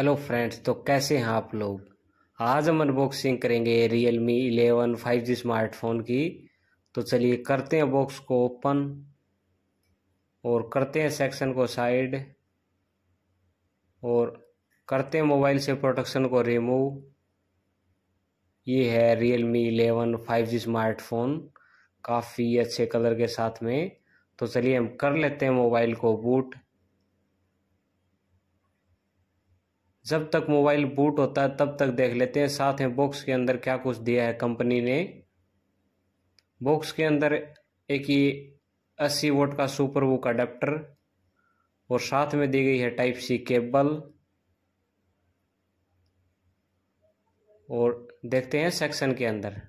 hello friends तो कैसे हैं आप लोग आज हम अनबॉक्सिंग करेंगे Realme eleven five G smartphone की तो चलिए करते हैं बॉक्स को ओपन और करते हैं सेक्शन को साइड और करते हैं मोबाइल से प्रोटेक्शन को रिमूव ये है Realme eleven five G smartphone काफ़ी अच्छे कलर के साथ में तो चलिए हम कर लेते हैं मोबाइल को बूट जब तक मोबाइल बूट होता है तब तक देख लेते हैं साथ में बॉक्स के अंदर क्या कुछ दिया है कंपनी ने बॉक्स के अंदर एक ये अस्सी वोट का सुपर बुक अडेप्टर और साथ में दी गई है टाइप सी केबल और देखते हैं सेक्शन के अंदर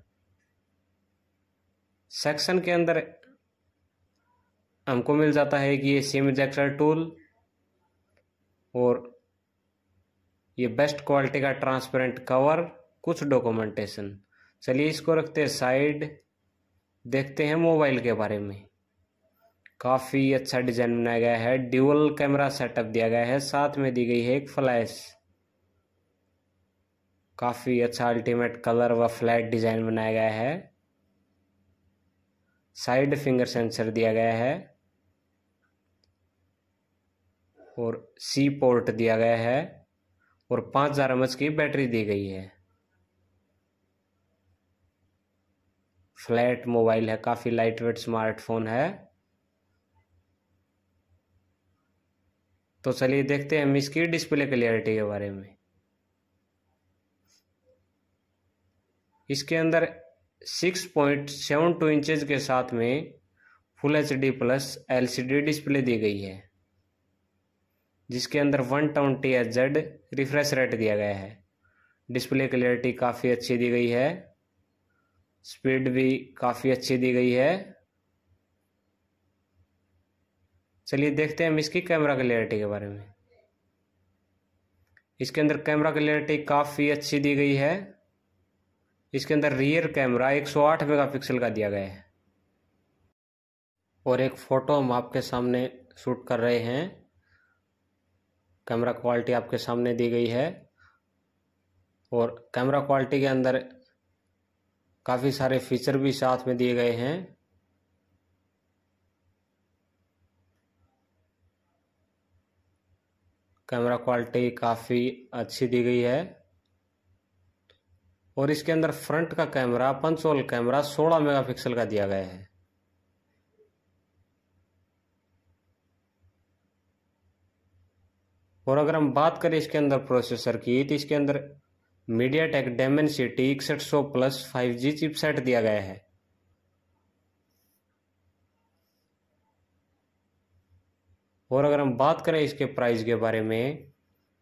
सेक्शन के अंदर हमको मिल जाता है कि ये सिम इजेक्टर टूल और ये बेस्ट क्वालिटी का ट्रांसपेरेंट कवर कुछ डॉक्यूमेंटेशन चलिए इसको रखते हैं साइड देखते हैं मोबाइल के बारे में काफ़ी अच्छा डिज़ाइन बनाया गया है ड्यूअल कैमरा सेटअप दिया गया है साथ में दी गई है एक फ्लैश काफ़ी अच्छा अल्टीमेट कलर व फ्लैट डिज़ाइन बनाया गया है साइड फिंगर सेंसर दिया गया है और सी पोर्ट दिया गया है और पाँच हज़ार एम की बैटरी दी गई है फ्लैट मोबाइल है काफ़ी लाइट वेट स्मार्टफोन है तो चलिए देखते हैं हम इसकी डिस्प्ले क्लियरिटी के बारे में इसके अंदर 6.72 इंचेस के साथ में full H D plus LCD display दी गई है जिसके अंदर one twenty H Z refresh rate दिया गया है डिस्प्ले क्लियरिटी काफ़ी अच्छी दी गई है स्पीड भी काफ़ी अच्छी दी गई है चलिए देखते हैं हम इसकी कैमरा क्लियरिटी के बारे में इसके अंदर कैमरा क्लियरिटी काफ़ी अच्छी दी गई है इसके अंदर रियर कैमरा 108 मेगापिक्सल का दिया गया है और एक फ़ोटो हम आपके सामने शूट कर रहे हैं कैमरा क्वालिटी आपके सामने दी गई है और कैमरा क्वालिटी के अंदर काफ़ी सारे फीचर भी साथ में दिए गए हैं कैमरा क्वालिटी काफ़ी अच्छी दी गई है और इसके अंदर फ्रंट का कैमरा पंचोल कैमरा 16 मेगापिक्सल का दिया गया है और अगर हम बात करें इसके अंदर प्रोसेसर की तो इसके अंदर मीडिया टेक डेमन सिटी इकसठ सौ प्लस फाइव जी चिपसेट दिया गया है और अगर हम बात करें इसके प्राइस के बारे में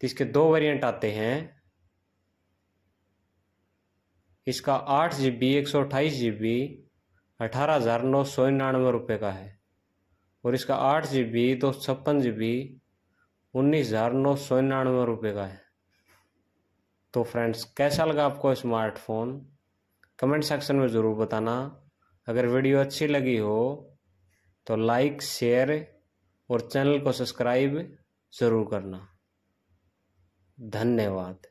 तो इसके दो वेरिएंट आते हैं इसका आठ जी बी एक सौ अट्ठाईस जी बी अठारह हज़ार नौ सौ निन्यानवे रुपये का है और इसका आठ जी बी दो सौ छप्पन जी बी उन्नीस हज़ार नौ सौ निन्यानवे रुपये का है तो फ्रेंड्स कैसा लगा आपको स्मार्टफोन कमेंट सेक्शन में ज़रूर बताना अगर वीडियो अच्छी लगी हो तो लाइक शेयर और चैनल को सब्सक्राइब ज़रूर करना धन्यवाद